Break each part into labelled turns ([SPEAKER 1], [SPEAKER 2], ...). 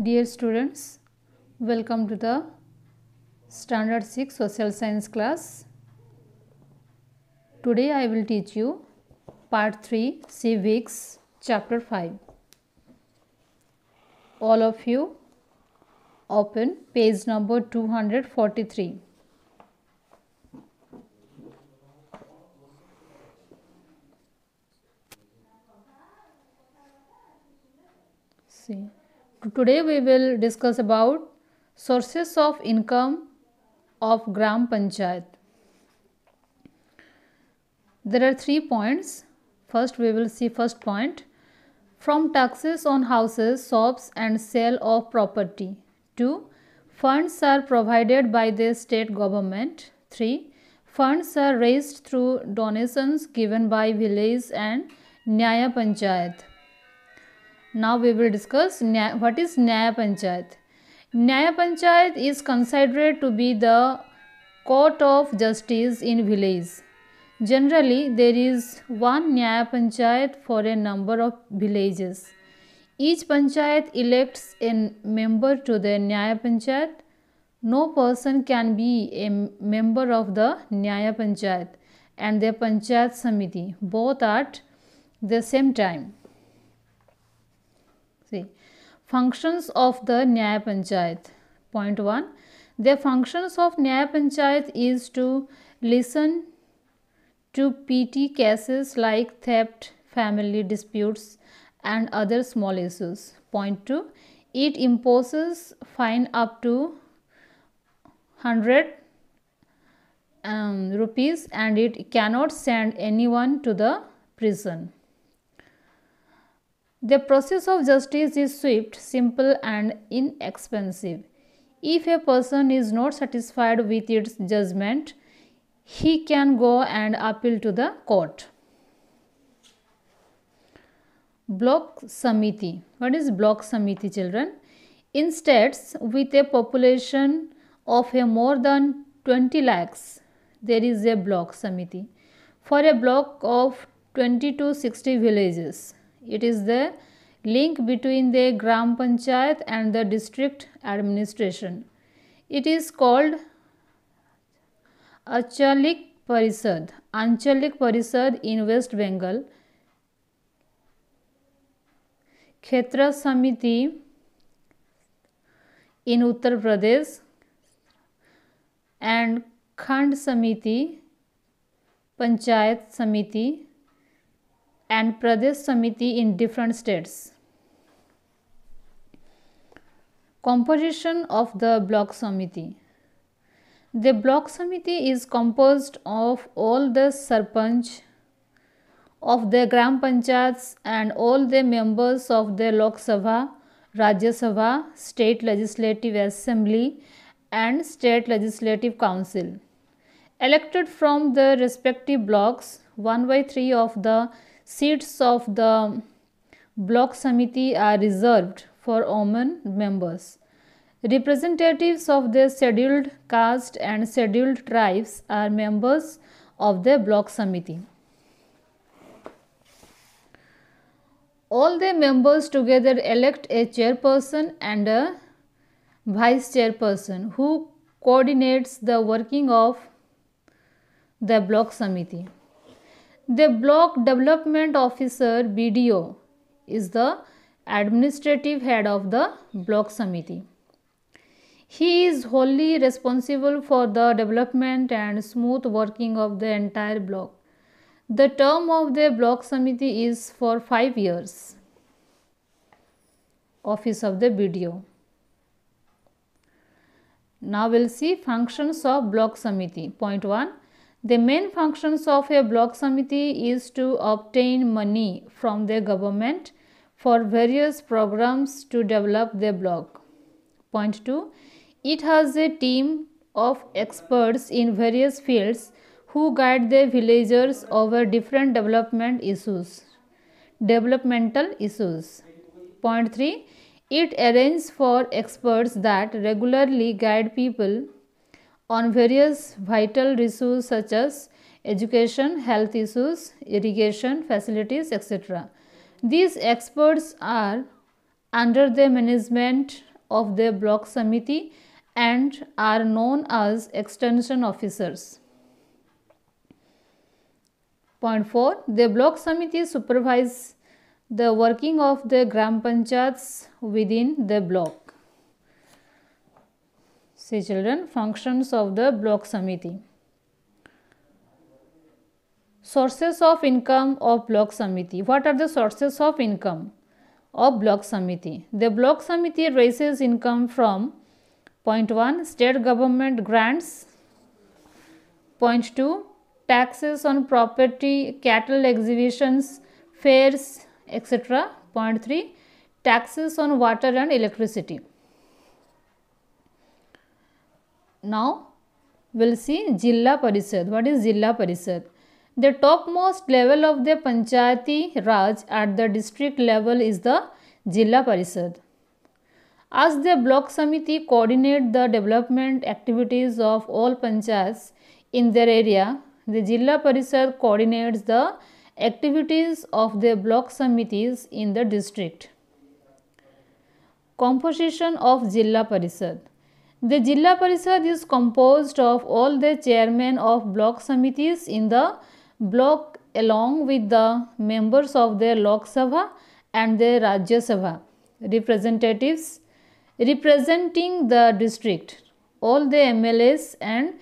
[SPEAKER 1] Dear students, welcome to the Standard 6 Social Science class. Today I will teach you Part 3 Civics Chapter 5. All of you open page number 243. See. Today we will discuss about sources of income of Gram Panchayat. There are three points. First we will see first point from taxes on houses, shops and sale of property. 2. Funds are provided by the state government. 3. Funds are raised through donations given by village and Nyaya Panchayat. Now we will discuss what is Nyaya Panchayat. Nyaya Panchayat is considered to be the court of justice in village. Generally, there is one Nyaya Panchayat for a number of villages. Each Panchayat elects a member to the Nyaya Panchayat. No person can be a member of the Nyaya Panchayat and the Panchayat Samiti. Both at the same time. Functions of the Nyaya Panchayat. Point 1. The functions of Nyaya Panchayat is to listen to PT cases like theft, family disputes and other small issues. Point 2. It imposes fine up to 100 um, rupees and it cannot send anyone to the prison. The process of justice is swift, simple, and inexpensive. If a person is not satisfied with its judgment, he can go and appeal to the court. Block Samiti. What is Block Samiti, children? In states with a population of a more than 20 lakhs, there is a block Samiti. For a block of 20 to 60 villages, It is the link between the Gram Panchayat and the district administration. It is called Achalik Parishad, Anchalik Parishad in West Bengal, Khetra Samiti in Uttar Pradesh, and Khand Samiti, Panchayat Samiti and Pradesh Samiti in different states. Composition of the Block Samiti The Block Samiti is composed of all the Sarpanch of the Gram Panchayats and all the members of the Lok Sabha, Rajya Sabha, State Legislative Assembly and State Legislative Council. Elected from the respective blocks 1 by 3 of the Seats of the block Samiti are reserved for Oman members. Representatives of the scheduled caste and scheduled tribes are members of the block Samiti. All the members together elect a chairperson and a vice chairperson who coordinates the working of the block Samiti. The block development officer BDO is the administrative head of the block samiti. He is wholly responsible for the development and smooth working of the entire block. The term of the block samiti is for 5 years. Office of the BDO. Now we'll see functions of block samiti. Point 1 the main functions of a block committee is to obtain money from the government for various programs to develop the block. Point 2. It has a team of experts in various fields who guide the villagers over different development issues. Developmental issues. Point 3. It arranges for experts that regularly guide people on various vital issues such as education, health issues, irrigation, facilities, etc. These experts are under the management of the block committee and are known as extension officers. Point 4. The block committee supervise the working of the Gram Panchayats within the block. See children, functions of the block samiti. Sources of income of block samiti. What are the sources of income of block samiti? The block samiti raises income from point 1 state government grants, point 2 taxes on property, cattle exhibitions, fairs, etc. Point 3 taxes on water and electricity. Now we'll see Jilla Parishad. What is Jilla Parishad? The topmost level of the Panchayati Raj at the district level is the Jilla Parishad. As the block Samiti coordinate the development activities of all panchayats in their area, the Jilla Parishad coordinates the activities of the block samitis in the district. Composition of Jilla Parishad the Jilla Parishad is composed of all the chairmen of block samitis in the block along with the members of their Lok Sabha and their Rajya Sabha representatives representing the district. All the MLAs and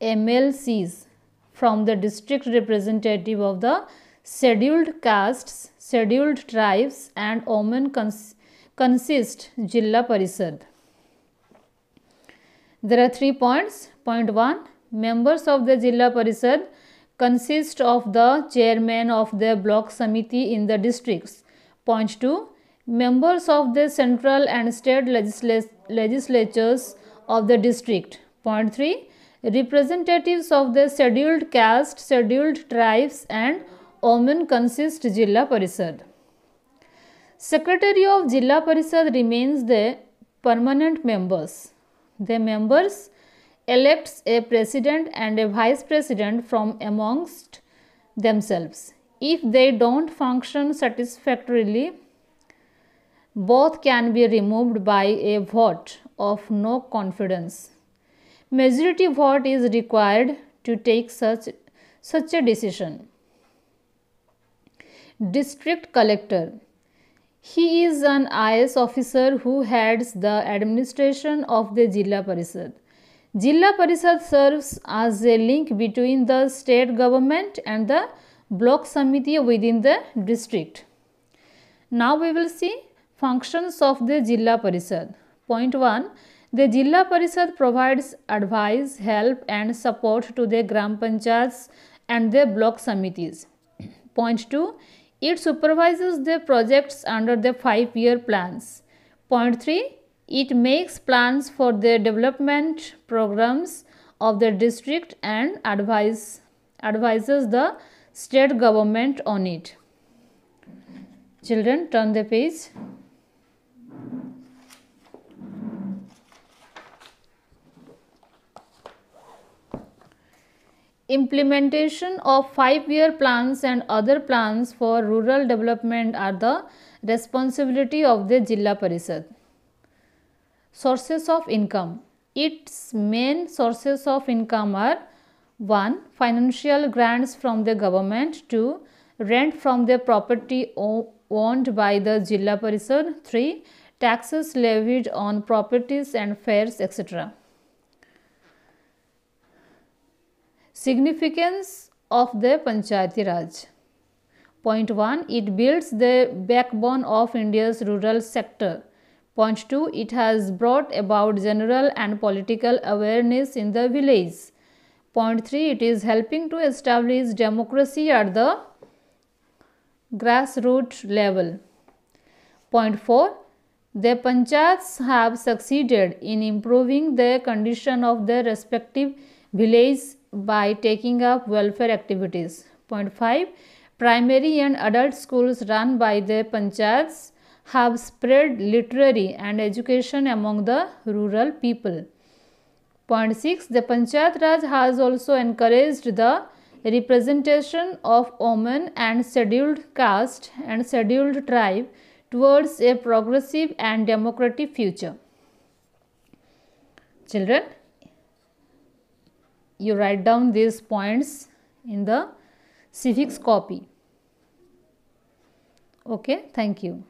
[SPEAKER 1] MLCs from the district representative of the scheduled castes, scheduled tribes and omen cons consist Jilla Parishad. There are three points. Point 1. Members of the Jilla Parishad consist of the chairman of the block committee in the districts. Point 2. Members of the central and state legislatures of the district. Point 3. Representatives of the scheduled caste, scheduled tribes and women consist Jilla Parishad. Secretary of Jilla Parishad remains the permanent members. The members elects a president and a vice president from amongst themselves. If they don't function satisfactorily, both can be removed by a vote of no confidence. Majority vote is required to take such, such a decision. District Collector he is an IS officer who heads the administration of the Jilla Parishad. Jilla Parishad serves as a link between the state government and the block samiti within the district. Now we will see functions of the Jilla Parishad. Point 1. The Jilla Parishad provides advice, help and support to the Gram Panchayats and the block samitis. Point 2. It supervises the projects under the 5-year plans. Point 3. It makes plans for the development programs of the district and advise, advises the state government on it. Children, turn the page. Implementation of five-year plans and other plans for rural development are the responsibility of the Jilla Parishad. Sources of income. Its main sources of income are 1. Financial grants from the government 2. Rent from the property owned by the Jilla Parishad 3. Taxes levied on properties and fares etc. Significance of the Panchayati Raj Point 1. It builds the backbone of India's rural sector. Point 2. It has brought about general and political awareness in the village. Point 3. It is helping to establish democracy at the grassroots level. Point 4. The panchayats have succeeded in improving the condition of their respective village by taking up welfare activities. Point 5. Primary and adult schools run by the panchayats have spread literary and education among the rural people. Point 6. The Panchayat Raj has also encouraged the representation of women and scheduled caste and scheduled tribe towards a progressive and democratic future. Children, you write down these points in the civics copy okay thank you